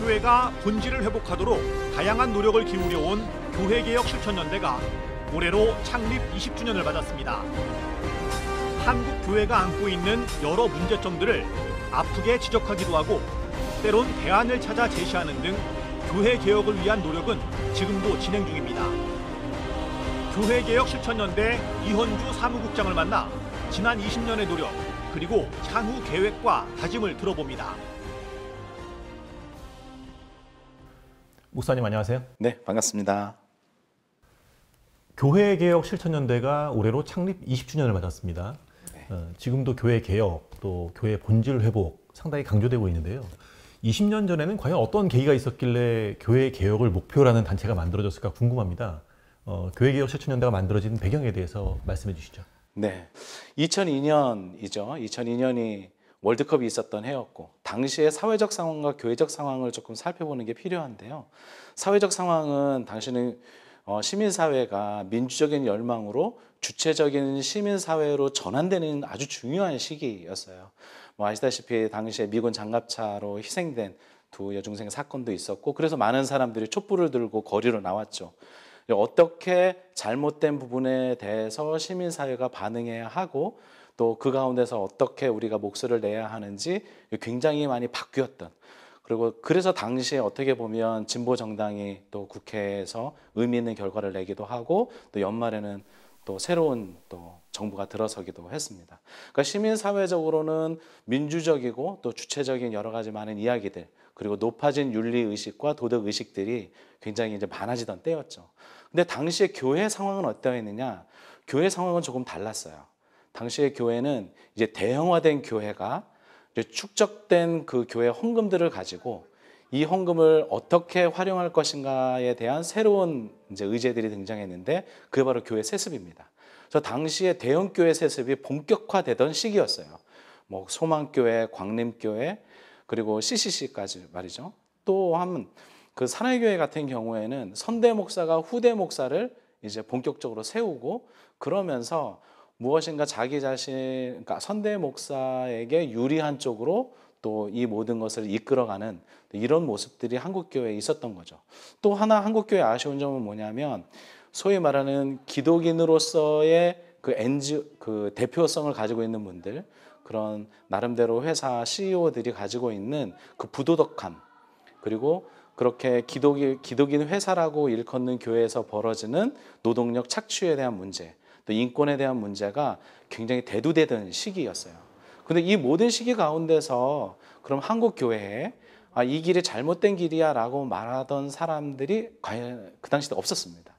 교회가 본질을 회복하도록 다양한 노력을 기울여 온 교회개혁 실천연대가 올해로 창립 20주년을 맞았습니다. 한국 교회가 안고 있는 여러 문제점들을 아프게 지적하기도 하고 때론 대안을 찾아 제시하는 등 교회 개혁을 위한 노력은 지금도 진행 중입니다. 교회 개혁 실천연대 이현주 사무국장을 만나 지난 20년의 노력 그리고 향후 계획과 다짐을 들어봅니다. 목사님 안녕하세요. 네, 반갑습니다. 교회 개혁 실천연대가 올해로 창립 20주년을 맞았습니다. 네. 어, 지금도 교회 개혁 또 교회 본질 회복 상당히 강조되고 있는데요. 20년 전에는 과연 어떤 계기가 있었길래 교회 개혁을 목표라는 단체가 만들어졌을까 궁금합니다. 어, 교회 개혁 실천연대가 만들어진 배경에 대해서 말씀해 주시죠. 네, 2002년이죠. 2002년이 월드컵이 있었던 해였고 당시의 사회적 상황과 교회적 상황을 조금 살펴보는 게 필요한데요. 사회적 상황은 당시는 어, 시민사회가 민주적인 열망으로 주체적인 시민사회로 전환되는 아주 중요한 시기였어요. 뭐 아시다시피 당시에 미군 장갑차로 희생된 두 여중생 사건도 있었고 그래서 많은 사람들이 촛불을 들고 거리로 나왔죠. 어떻게 잘못된 부분에 대해서 시민사회가 반응해야 하고 또그 가운데서 어떻게 우리가 목소리를 내야 하는지 굉장히 많이 바뀌었던 그리고 그래서 당시에 어떻게 보면 진보 정당이 또 국회에서 의미 있는 결과를 내기도 하고 또 연말에는 또 새로운 또 정부가 들어서기도 했습니다. 그러니까 시민 사회적으로는 민주적이고 또 주체적인 여러 가지 많은 이야기들 그리고 높아진 윤리 의식과 도덕 의식들이 굉장히 이제 많아지던 때였죠. 근데 당시에 교회 상황은 어떠했느냐? 교회 상황은 조금 달랐어요. 당시의 교회는 이제 대형화된 교회가 이제 축적된 그 교회 헌금들을 가지고 이 헌금을 어떻게 활용할 것인가에 대한 새로운 이제 의제들이 등장했는데 그게 바로 교회 세습입니다. 그 당시에 대형 교회 세습이 본격화되던 시기였어요. 뭐 소망교회, 광림교회, 그리고 CCC까지 말이죠. 또한그 사나이교회 같은 경우에는 선대 목사가 후대 목사를 이제 본격적으로 세우고 그러면서 무엇인가 자기 자신, 그러니까 선대 목사에게 유리한 쪽으로 또 이 모든 것을 이끌어가는 이런 모습들이 한국교회에 있었던 거죠. 또 하나 한국교회 아쉬운 점은 뭐냐면 소위 말하는 기독인으로서의 그 엔지 그 대표성을 가지고 있는 분들 그런 나름대로 회사 CEO들이 가지고 있는 그 부도덕함 그리고 그렇게 기독인, 기독인 회사라고 일컫는 교회에서 벌어지는 노동력 착취에 대한 문제 또 인권에 대한 문제가 굉장히 대두되던 시기였어요. 근데 이 모든 시기 가운데서 그럼 한국 교회에 아, 이 길이 잘못된 길이야라고 말하던 사람들이 과연 그 당시도 없었습니다.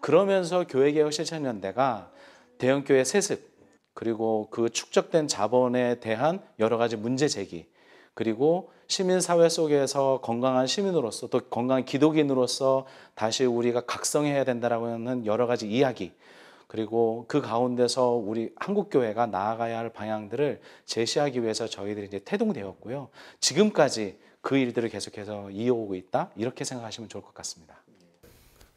그러면서 교회개혁 실천연대가 대형교회 세습 그리고 그 축적된 자본에 대한 여러 가지 문제 제기 그리고 시민사회 속에서 건강한 시민으로서 또 건강한 기독인으로서 다시 우리가 각성해야 된다라고 하는 여러 가지 이야기 그리고 그 가운데서 우리 한국 교회가 나아가야 할 방향들을 제시하기 위해서 저희들이 이제 태동되었고요. 지금까지 그 일들을 계속해서 이어오고 있다 이렇게 생각하시면 좋을 것 같습니다.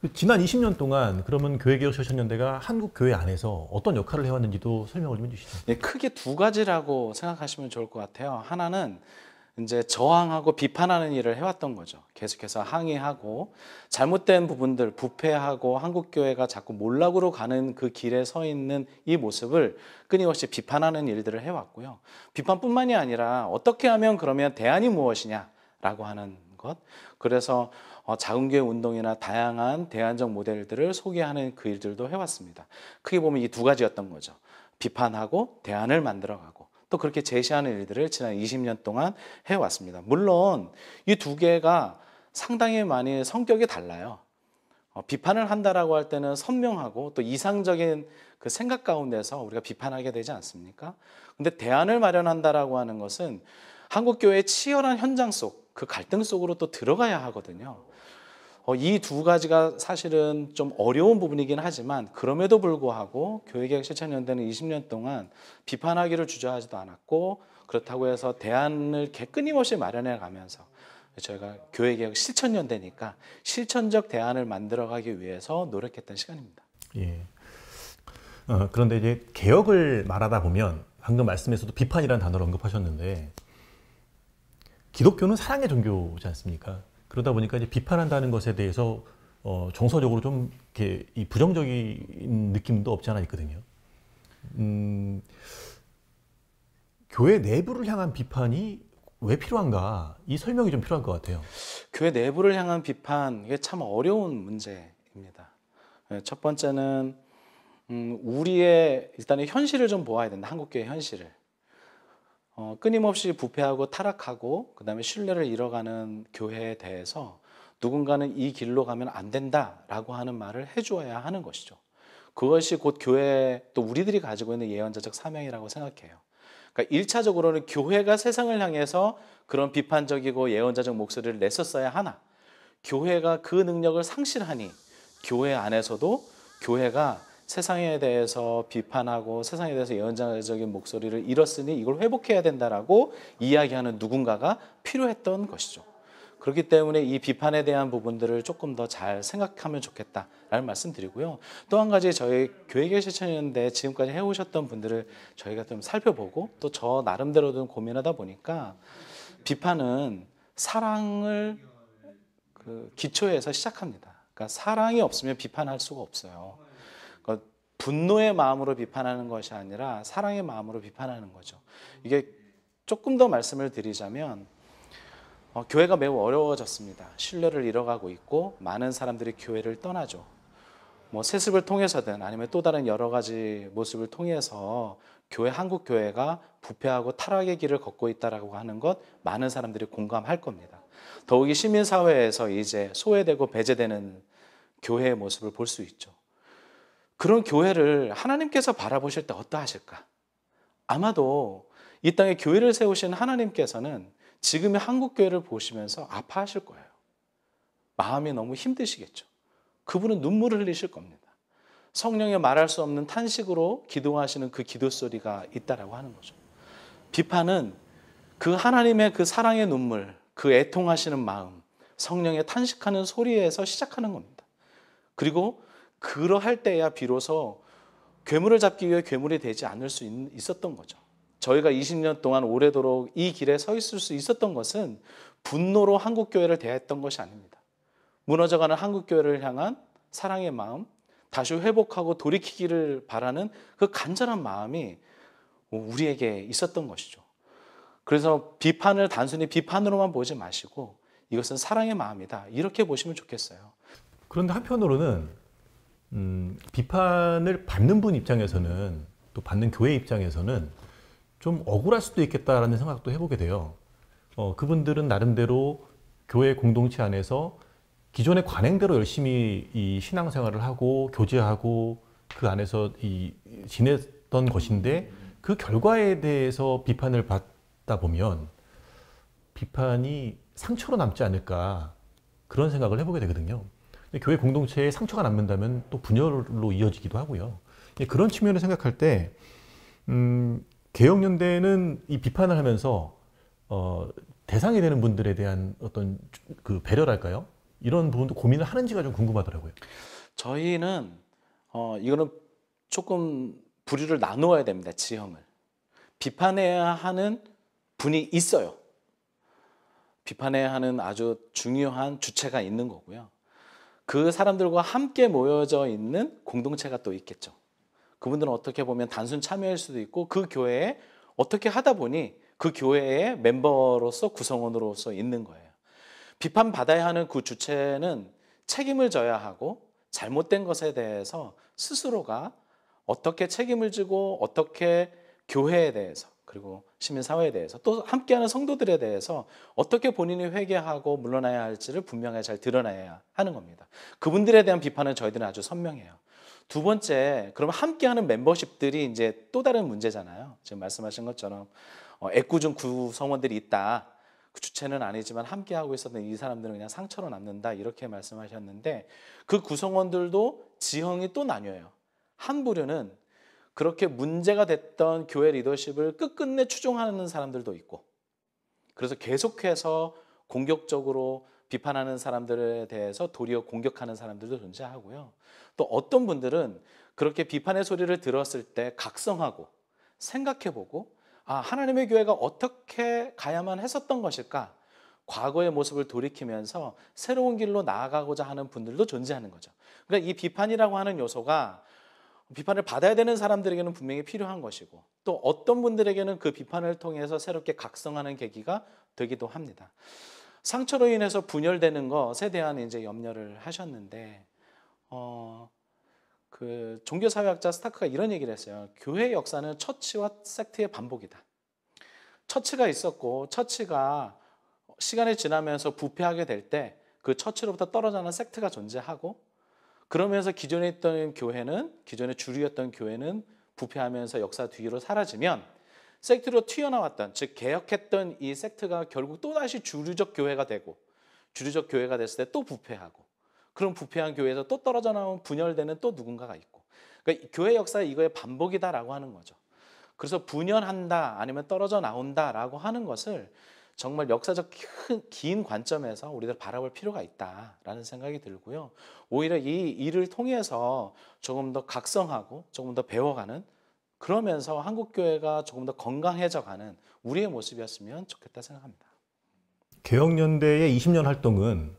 그 지난 20년 동안 그러면 교회개혁셔천연대가 한국 교회 안에서 어떤 역할을 해왔는지도 설명을 좀 해주시죠. 네, 크게 두 가지라고 생각하시면 좋을 것 같아요. 하나는 이제 저항하고 비판하는 일을 해왔던 거죠. 계속해서 항의하고 잘못된 부분들 부패하고 한국 교회가 자꾸 몰락으로 가는 그 길에 서 있는 이 모습을 끊임없이 비판하는 일들을 해왔고요. 비판뿐만이 아니라 어떻게 하면 그러면 대안이 무엇이냐라고 하는 것. 그래서 어, 작은 교회 운동이나 다양한 대안적 모델들을 소개하는 그 일들도 해왔습니다. 크게 보면 이 두 가지였던 거죠. 비판하고 대안을 만들어가고 또 그렇게 제시하는 일들을 지난 20년 동안 해왔습니다. 물론 이 두 개가 상당히 많이 성격이 달라요. 어, 비판을 한다라고 할 때는 선명하고 또 이상적인 그 생각 가운데서 우리가 비판하게 되지 않습니까? 근데 대안을 마련한다라고 하는 것은 한국 교회의 치열한 현장 속 그 갈등 속으로 또 들어가야 하거든요. 어, 이두 가지가 사실은 좀 어려운 부분이긴 하지만 그럼에도 불구하고 교회개혁 실천연대는 20년 동안 비판하기를 주저하지도 않았고 그렇다고 해서 대안을 끊임없이 마련해 가면서 저희가 교회개혁 실천연대니까 실천적 대안을 만들어가기 위해서 노력했던 시간입니다. 예. 어, 그런데 이제 개혁을 말하다 보면 방금 말씀에서도 비판이라는 단어를 언급하셨는데 기독교는 사랑의 종교지 않습니까? 그러다 보니까 이제 비판한다는 것에 대해서 어, 정서적으로 좀 이렇게 이 부정적인 느낌도 없지 않아 있거든요. 음, 교회 내부를 향한 비판이 왜 필요한가 이 설명이 좀 필요할 것 같아요. 교회 내부를 향한 비판 이게 참 어려운 문제입니다. 예, 첫 번째는 음, 우리의 일단은 현실을 좀 보아야 된다. 한국 교회 현실을. 어, 끊임없이 부패하고 타락하고 그다음에 신뢰를 잃어가는 교회에 대해서 누군가는 이 길로 가면 안 된다라고 하는 말을 해주어야 하는 것이죠. 그것이 곧 교회 또 우리들이 가지고 있는 예언자적 사명이라고 생각해요. 그러니까 1차적으로는 교회가 세상을 향해서 그런 비판적이고 예언자적 목소리를 냈었어야 하나. 교회가 그 능력을 상실하니 교회 안에서도 교회가 세상에 대해서 비판하고 세상에 대해서 연장적인 목소리를 잃었으니 이걸 회복해야 된다라고 이야기하는 누군가가 필요했던 것이죠. 그렇기 때문에 이 비판에 대한 부분들을 조금 더 잘 생각하면 좋겠다라는 말씀 드리고요. 또 한 가지 저희 교회계 실천인데 지금까지 해오셨던 분들을 저희가 좀 살펴보고 또 저 나름대로 좀 고민하다 보니까 비판은 사랑을 그 기초에서 시작합니다. 그러니까 사랑이 없으면 비판할 수가 없어요. 분노의 마음으로 비판하는 것이 아니라 사랑의 마음으로 비판하는 거죠. 이게 조금 더 말씀을 드리자면 어, 교회가 매우 어려워졌습니다. 신뢰를 잃어가고 있고 많은 사람들이 교회를 떠나죠. 뭐 세습을 통해서든 아니면 또 다른 여러 가지 모습을 통해서 교회 한국 교회가 부패하고 타락의 길을 걷고 있다라고 하는 것 많은 사람들이 공감할 겁니다. 더욱이 시민 사회에서 이제 소외되고 배제되는 교회의 모습을 볼 수 있죠. 그런 교회를 하나님께서 바라보실 때 어떠하실까? 아마도 이 땅에 교회를 세우신 하나님께서는 지금의 한국 교회를 보시면서 아파하실 거예요. 마음이 너무 힘드시겠죠. 그분은 눈물을 흘리실 겁니다. 성령의 말할 수 없는 탄식으로 기도하시는 그 기도 소리가 있다라고 하는 거죠. 비판은 그 하나님의 그 사랑의 눈물, 그 애통하시는 마음, 성령의 탄식하는 소리에서 시작하는 겁니다. 그리고 그러할 때야 비로소 괴물을 잡기 위해 괴물이 되지 않을 수 있었던 거죠. 저희가 20년 동안 오래도록 이 길에 서 있을 수 있었던 것은 분노로 한국 교회를 대했던 것이 아닙니다. 무너져가는 한국 교회를 향한 사랑의 마음, 다시 회복하고 돌이키기를 바라는 그 간절한 마음이 우리에게 있었던 것이죠. 그래서 비판을 단순히 비판으로만 보지 마시고 이것은 사랑의 마음이다. 이렇게 보시면 좋겠어요. 그런데 한편으로는 음, 비판을 받는 분 입장에서는 또 받는 교회 입장에서는 좀 억울할 수도 있겠다라는 생각도 해보게 돼요. 어, 그분들은 나름대로 교회 공동체 안에서 기존의 관행대로 열심히 이 신앙생활을 하고 교제하고 그 안에서 이 지냈던 것인데 그 결과에 대해서 비판을 받다 보면 비판이 상처로 남지 않을까 그런 생각을 해보게 되거든요. 교회 공동체에 상처가 남는다면 또 분열로 이어지기도 하고요. 그런 측면을 생각할 때 음, 개혁연대는 이 비판을 하면서 어, 대상이 되는 분들에 대한 어떤 그 배려랄까요? 이런 부분도 고민을 하는지가 좀 궁금하더라고요. 저희는 어, 이거는 조금 부류를 나누어야 됩니다. 지형을 비판해야 하는 분이 있어요. 비판해야 하는 아주 중요한 주체가 있는 거고요. 그 사람들과 함께 모여져 있는 공동체가 또 있겠죠. 그분들은 어떻게 보면 단순 참여일 수도 있고 그 교회에 어떻게 하다 보니 그 교회의 멤버로서 구성원으로서 있는 거예요. 비판받아야 하는 그 주체는 책임을 져야 하고 잘못된 것에 대해서 스스로가 어떻게 책임을 지고 어떻게 교회에 대해서 그리고 시민사회에 대해서 또 함께하는 성도들에 대해서 어떻게 본인이 회개하고 물러나야 할지를 분명히 잘 드러내야 하는 겁니다. 그분들에 대한 비판은 저희들은 아주 선명해요. 두 번째, 그럼 함께하는 멤버십들이 이제 또 다른 문제잖아요. 지금 말씀하신 것처럼 어, 애꿎은 구성원들이 있다. 그 주체는 아니지만 함께하고 있었던 이 사람들은 그냥 상처로 남는다. 이렇게 말씀하셨는데 그 구성원들도 지형이 또 나뉘어요. 한 부류는 그렇게 문제가 됐던 교회 리더십을 끝끝내 추종하는 사람들도 있고 그래서 계속해서 공격적으로 비판하는 사람들에 대해서 도리어 공격하는 사람들도 존재하고요. 또 어떤 분들은 그렇게 비판의 소리를 들었을 때 각성하고 생각해보고 아, 하나님의 교회가 어떻게 가야만 했었던 것일까? 과거의 모습을 돌이키면서 새로운 길로 나아가고자 하는 분들도 존재하는 거죠. 그러니까 이 비판이라고 하는 요소가 비판을 받아야 되는 사람들에게는 분명히 필요한 것이고 또 어떤 분들에게는 그 비판을 통해서 새롭게 각성하는 계기가 되기도 합니다. 상처로 인해서 분열되는 것에 대한 이제 염려를 하셨는데 어, 그 종교 사회학자 스타크가 이런 얘기를 했어요. 교회 역사는 처치와 섹트의 반복이다. 처치가 있었고 처치가 시간이 지나면서 부패하게 될 때 그 처치로부터 떨어져는 섹트가 존재하고 그러면서 기존에 있던 교회는 기존의 주류였던 교회는 부패하면서 역사 뒤로 사라지면 섹트로 튀어나왔던 즉 개혁했던 이 섹트가 결국 또 다시 주류적 교회가 되고 주류적 교회가 됐을 때 또 부패하고 그런 부패한 교회에서 또 떨어져 나온 분열되는 또 누군가가 있고 그러니까 교회 역사 이거의 반복이다라고 하는 거죠. 그래서 분열한다 아니면 떨어져 나온다라고 하는 것을 정말 역사적 큰, 긴 관점에서 우리들 바라볼 필요가 있다라는 생각이 들고요. 오히려 이 일을 통해서 조금 더 각성하고 조금 더 배워가는 그러면서 한국 교회가 조금 더 건강해져가는 우리의 모습이었으면 좋겠다 생각합니다. 개혁연대의 20년 활동은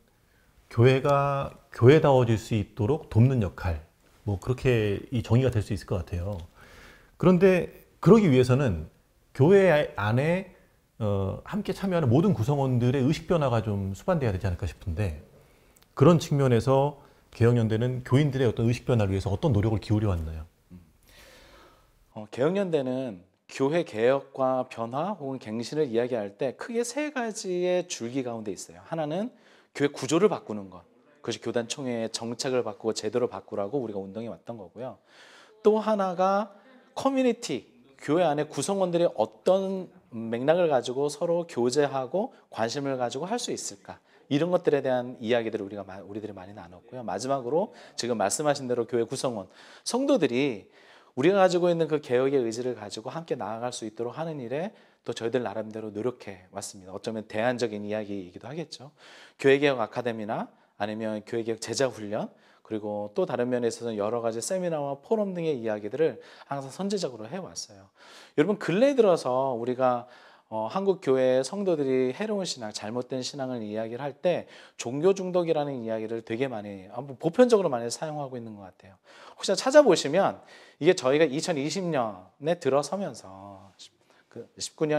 교회가 교회다워질 수 있도록 돕는 역할, 뭐 그렇게 이 정의가 될 수 있을 것 같아요. 그런데 그러기 위해서는 교회 안에 어, 함께 참여하는 모든 구성원들의 의식 변화가 좀 수반돼야 되지 않을까 싶은데 그런 측면에서 개혁연대는 교인들의 어떤 의식 변화를 위해서 어떤 노력을 기울여 왔나요? 음. 어, 개혁연대는 교회 개혁과 변화 혹은 갱신을 이야기할 때 크게 세 가지의 줄기 가운데 있어요. 하나는 교회 구조를 바꾸는 것. 그것이 교단 총회의 정책을 바꾸고 제도를 바꾸라고 우리가 운동해 왔던 거고요. 또 하나가 커뮤니티, 교회 안에 구성원들이 어떤 맥락을 가지고 서로 교제하고 관심을 가지고 할 수 있을까? 이런 것들에 대한 이야기들을 우리가 우리들이 많이 나눴고요. 마지막으로 지금 말씀하신 대로 교회 구성원 성도들이 우리가 가지고 있는 그 개혁의 의지를 가지고 함께 나아갈 수 있도록 하는 일에 또 저희들 나름대로 노력해 왔습니다. 어쩌면 대안적인 이야기이기도 하겠죠. 교회개혁 아카데미나 아니면 교회개혁 제자 훈련 그리고 또 다른 면에 서는 여러 가지 세미나와 포럼 등의 이야기들을 항상 선제적으로 해왔어요. 여러분 근래 들어서 우리가 어, 한국 교회의 성도들이 해로운 신앙, 잘못된 신앙을 이야기를 할 때 종교 중독이라는 이야기를 되게 많이 보편적으로 많이 사용하고 있는 것 같아요. 혹시 찾아보시면 이게 저희가 2020년에 들어서면서 19년,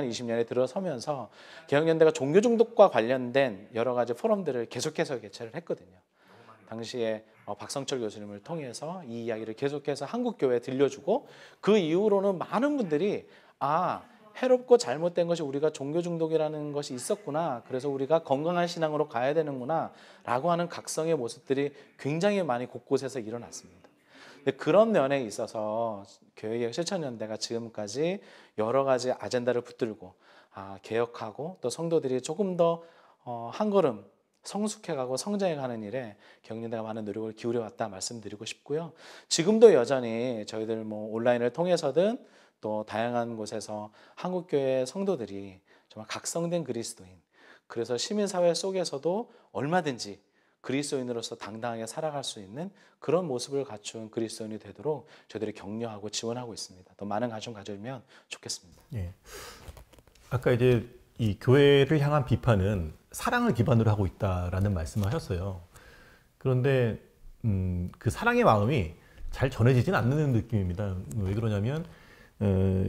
그 20년에 들어서면서 개혁연대가 종교 중독과 관련된 여러 가지 포럼들을 계속해서 개최를 했거든요. 당시에 어, 박성철 교수님을 통해서 이 이야기를 계속해서 한국 교회에 들려주고 그 이후로는 많은 분들이 아 해롭고 잘못된 것이 우리가 종교 중독이라는 것이 있었구나. 그래서 우리가 건강한 신앙으로 가야 되는구나. 라고 하는 각성의 모습들이 굉장히 많이 곳곳에서 일어났습니다. 그런 면에 있어서 교회의 실천연대가 지금까지 여러 가지 아젠다를 붙들고 아, 개혁하고 또 성도들이 조금 더 어, 한 걸음 성숙해가고 성장해가는 일에 경리대가 많은 노력을 기울여왔다 말씀드리고 싶고요. 지금도 여전히 저희들 뭐 온라인을 통해서든 또 다양한 곳에서 한국교회 성도들이 정말 각성된 그리스도인 그래서 시민사회 속에서도 얼마든지 그리스도인으로서 당당하게 살아갈 수 있는 그런 모습을 갖춘 그리스도인이 되도록 저희들이 격려하고 지원하고 있습니다. 더 많은 관심 가져주면 좋겠습니다. 예. 아까 이제 이 교회를 향한 비판은 사랑을 기반으로 하고 있다라는 말씀을 하셨어요. 그런데 음, 그 사랑의 마음이 잘 전해지진 않는 느낌입니다. 왜 그러냐면 어,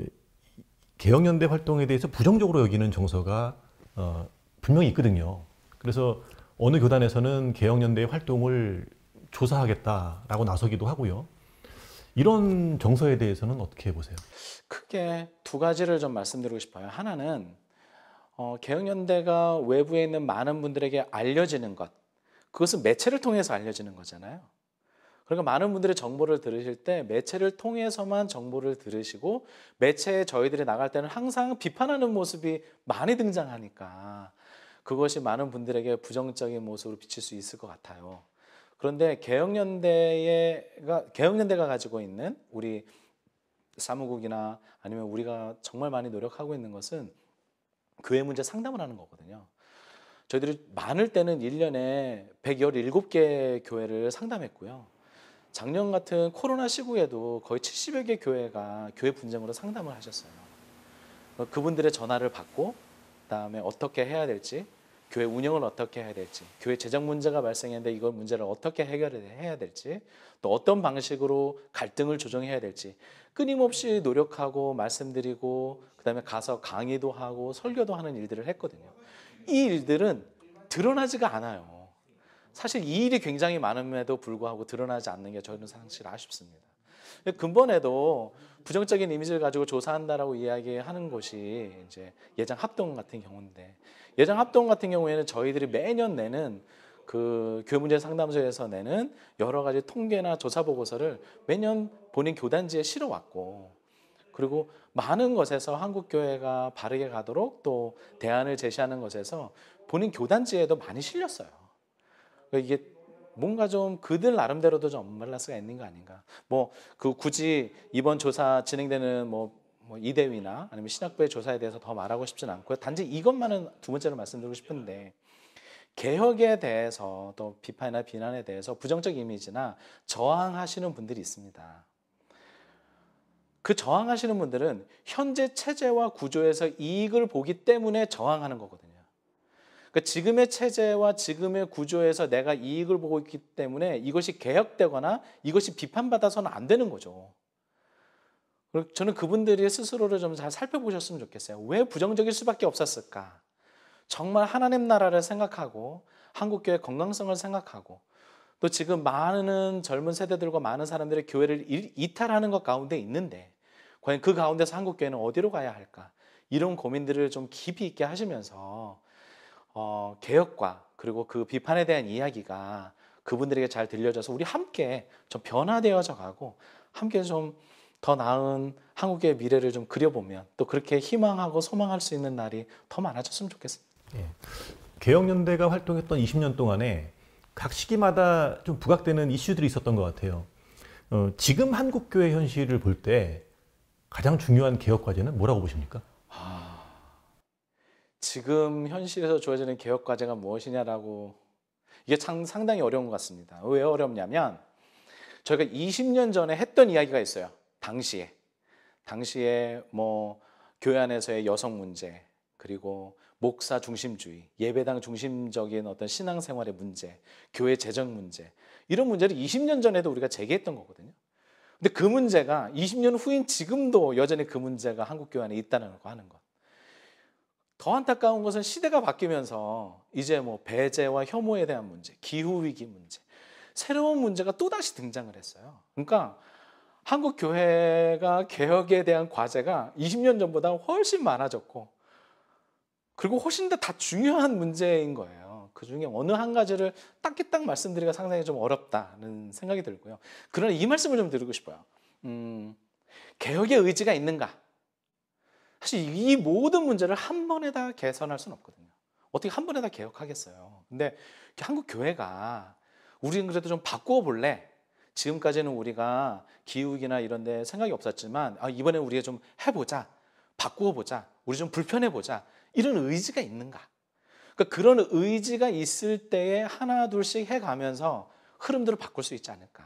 개혁연대 활동에 대해서 부정적으로 여기는 정서가 어, 분명히 있거든요. 그래서 어느 교단에서는 개혁연대의 활동을 조사하겠다라고 나서기도 하고요. 이런 정서에 대해서는 어떻게 보세요? 크게 두 가지를 좀 말씀드리고 싶어요. 하나는 어, 개혁연대가 외부에 있는 많은 분들에게 알려지는 것 그것은 매체를 통해서 알려지는 거잖아요. 그러니까 많은 분들이 정보를 들으실 때 매체를 통해서만 정보를 들으시고 매체에 저희들이 나갈 때는 항상 비판하는 모습이 많이 등장하니까 그것이 많은 분들에게 부정적인 모습으로 비칠 수 있을 것 같아요. 그런데 개혁연대가 개혁연대가 가지고 있는 우리 사무국이나 아니면 우리가 정말 많이 노력하고 있는 것은 교회 문제 상담을 하는 거거든요. 저희들이 많을 때는 1년에 117개 교회를 상담했고요. 작년 같은 코로나 시국에도 거의 70여 개 교회가 교회 분쟁으로 상담을 하셨어요. 그러니까 그분들의 전화를 받고 그다음에 어떻게 해야 될지 교회 운영을 어떻게 해야 될지, 교회 재정 문제가 발생했는데 이걸 문제를 어떻게 해결해야 될지, 또 어떤 방식으로 갈등을 조정해야 될지 끊임없이 노력하고 말씀드리고 그다음에 가서 강의도 하고 설교도 하는 일들을 했거든요. 이 일들은 드러나지가 않아요. 사실 이 일이 굉장히 많음에도 불구하고 드러나지 않는 게 저희는 사실 아쉽습니다. 근본에도 부정적인 이미지를 가지고 조사한다라고 이야기하는 곳이 이제 예장 합동 같은 경우인데 예장 합동 같은 경우에는 저희들이 매년 내는 그 교문제 상담소에서 내는 여러 가지 통계나 조사 보고서를 매년 본인 교단지에 실어 왔고 그리고 많은 것에서 한국 교회가 바르게 가도록 또 대안을 제시하는 것에서 본인 교단지에도 많이 실렸어요. 그러니까 이게 뭔가 좀 그들 나름대로도 좀 언밸런스가 있는 거 아닌가. 뭐그 굳이 이번 조사 진행되는 뭐, 뭐 이대위나 아니면 신학부의 조사에 대해서 더 말하고 싶진 않고요. 단지 이것만은 두 번째로 말씀드리고 싶은데 개혁에 대해서 또 비판이나 비난에 대해서 부정적 이미지나 저항하시는 분들이 있습니다. 그 저항하시는 분들은 현재 체제와 구조에서 이익을 보기 때문에 저항하는 거거든요. 그러니까 지금의 체제와 지금의 구조에서 내가 이익을 보고 있기 때문에 이것이 개혁되거나 이것이 비판받아서는 안 되는 거죠. 저는 그분들이 스스로를 좀 잘 살펴보셨으면 좋겠어요. 왜 부정적일 수밖에 없었을까? 정말 하나님 나라를 생각하고 한국교회 건강성을 생각하고 또 지금 많은 젊은 세대들과 많은 사람들이 교회를 이탈하는 것 가운데 있는데 과연 그 가운데서 한국교회는 어디로 가야 할까? 이런 고민들을 좀 깊이 있게 하시면서 어, 개혁과 그리고 그 비판에 대한 이야기가 그분들에게 잘 들려져서 우리 함께 좀 변화되어져 가고 함께 좀 더 나은 한국의 미래를 좀 그려보면 또 그렇게 희망하고 소망할 수 있는 날이 더 많아졌으면 좋겠습니다. 예. 개혁연대가 활동했던 20년 동안에 각 시기마다 좀 부각되는 이슈들이 있었던 것 같아요. 어, 지금 한국교회 현실을 볼 때 가장 중요한 개혁 과제는 뭐라고 보십니까? 아... 지금 현실에서 주어지는 개혁 과제가 무엇이냐라고 이게 참 상당히 어려운 것 같습니다. 왜 어렵냐면 저희가 20년 전에 했던 이야기가 있어요. 당시에 당시에 뭐 교회 안에서의 여성 문제 그리고 목사 중심주의, 예배당 중심적인 어떤 신앙생활의 문제, 교회 재정 문제 이런 문제를 20년 전에도 우리가 제기했던 거거든요. 근데 그 문제가 20년 후인 지금도 여전히 그 문제가 한국 교회 안에 있다는 거 하는 것. 더 안타까운 것은 시대가 바뀌면서 이제 뭐 배제와 혐오에 대한 문제, 기후 위기 문제, 새로운 문제가 또 다시 등장을 했어요. 그러니까 한국 교회가 개혁에 대한 과제가 20년 전보다 훨씬 많아졌고 그리고 훨씬 더 다 중요한 문제인 거예요. 그 중에 어느 한 가지를 딱히 딱 말씀드리기가 상당히 좀 어렵다는 생각이 들고요. 그러나 이 말씀을 좀 드리고 싶어요. 음, 개혁의 의지가 있는가? 사실 이 모든 문제를 한 번에 다 개선할 수는 없거든요. 어떻게 한 번에 다 개혁하겠어요. 근데 한국 교회가 우리는 그래도 좀 바꾸어 볼래. 지금까지는 우리가 기후기나 이런 데 생각이 없었지만 아, 이번에 우리가 좀 해보자. 바꾸어 보자. 우리 좀 불편해 보자. 이런 의지가 있는가? 그러니까 그런 의지가 있을 때에 하나 둘씩 해 가면서 흐름들을 바꿀 수 있지 않을까.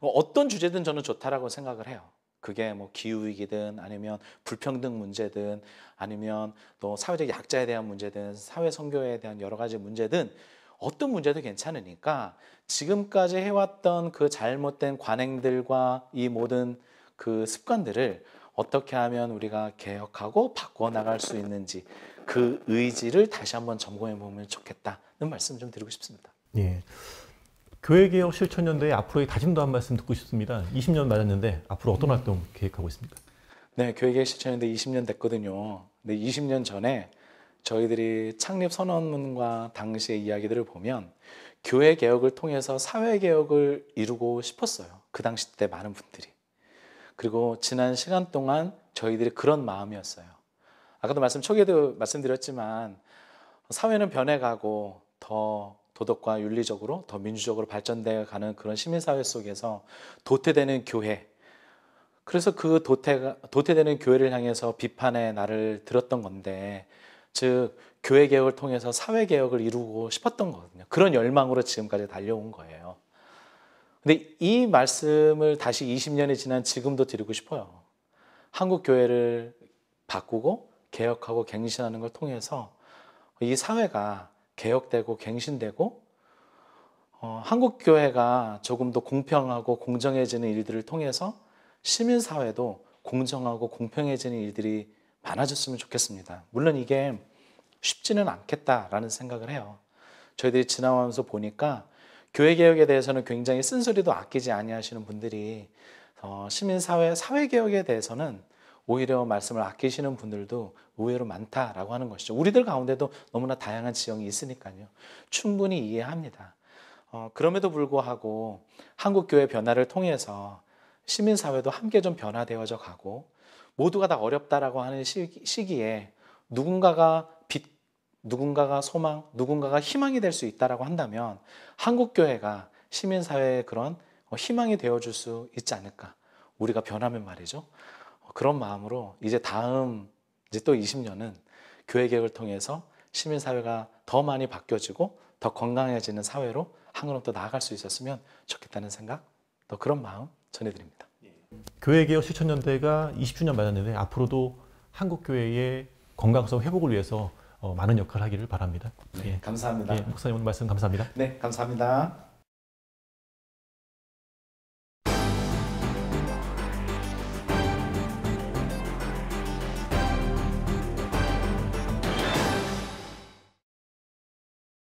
뭐 어떤 주제든 저는 좋다라고 생각을 해요. 그게 뭐 기후위기든 아니면 불평등 문제든 아니면 또 사회적 약자에 대한 문제든 사회 성교에 대한 여러 가지 문제든 어떤 문제도 괜찮으니까 지금까지 해왔던 그 잘못된 관행들과 이 모든 그 습관들을 어떻게 하면 우리가 개혁하고 바꿔나갈 수 있는지 그 의지를 다시 한번 점검해 보면 좋겠다는 말씀 좀 드리고 싶습니다. 예. 교회개혁 실천연대의 앞으로의 다짐도 한 말씀 듣고 싶습니다. 20년 맞았는데 앞으로 어떤 음. 활동 계획하고 있습니까? 네, 교회개혁 실천연대 20년 됐거든요. 근데 20년 전에 저희들이 창립 선언문과 당시의 이야기들을 보면 교회 개혁을 통해서 사회 개혁을 이루고 싶었어요. 그 당시 때 많은 분들이. 그리고 지난 시간 동안 저희들이 그런 마음이었어요. 아까도 말씀 초기에도 말씀드렸지만 사회는 변해가고 더 도덕과 윤리적으로 더 민주적으로 발전되어 가는 그런 시민사회 속에서 도태되는 교회, 그래서 그 도태가, 도태되는 교회를 향해서 비판의 날을 들었던 건데, 즉, 교회 개혁을 통해서 사회 개혁을 이루고 싶었던 거거든요. 그런 열망으로 지금까지 달려온 거예요. 근데 이 말씀을 다시 20년이 지난 지금도 드리고 싶어요. 한국 교회를 바꾸고 개혁하고 갱신하는 걸 통해서 이 사회가 개혁되고 갱신되고 어, 한국 교회가 조금 더 공평하고 공정해지는 일들을 통해서 시민 사회도 공정하고 공평해지는 일들이 많아졌으면 좋겠습니다. 물론 이게 쉽지는 않겠다라는 생각을 해요. 저희들이 지나면서 보니까 교회 개혁에 대해서는 굉장히 쓴소리도 아끼지 아니하시는 분들이 어, 시민 사회 사회 개혁에 대해서는 오히려 말씀을 아끼시는 분들도 의외로 많다라고 하는 것이죠. 우리들 가운데도 너무나 다양한 지형이 있으니까요. 충분히 이해합니다. 어, 그럼에도 불구하고 한국교회 변화를 통해서 시민사회도 함께 좀 변화되어져 가고 모두가 다 어렵다라고 하는 시기에 누군가가 빛, 누군가가 소망, 누군가가 희망이 될 수 있다라고 한다면 한국교회가 시민사회의 그런 희망이 되어줄 수 있지 않을까. 우리가 변하면 말이죠. 그런 마음으로 이제 다음 이제 또 20년은 교회 개혁을 통해서 시민 사회가 더 많이 바뀌어지고 더 건강해지는 사회로 한 걸음 더 나아갈 수 있었으면 좋겠다는 생각, 또 그런 마음 전해드립니다. 교회 개혁 실천 연대가 20주년 맞았는데 앞으로도 한국 교회의 건강성 회복을 위해서 어, 많은 역할을 하기를 바랍니다. 네, 감사합니다. 예, 목사님 오늘 말씀 감사합니다. 네, 감사합니다.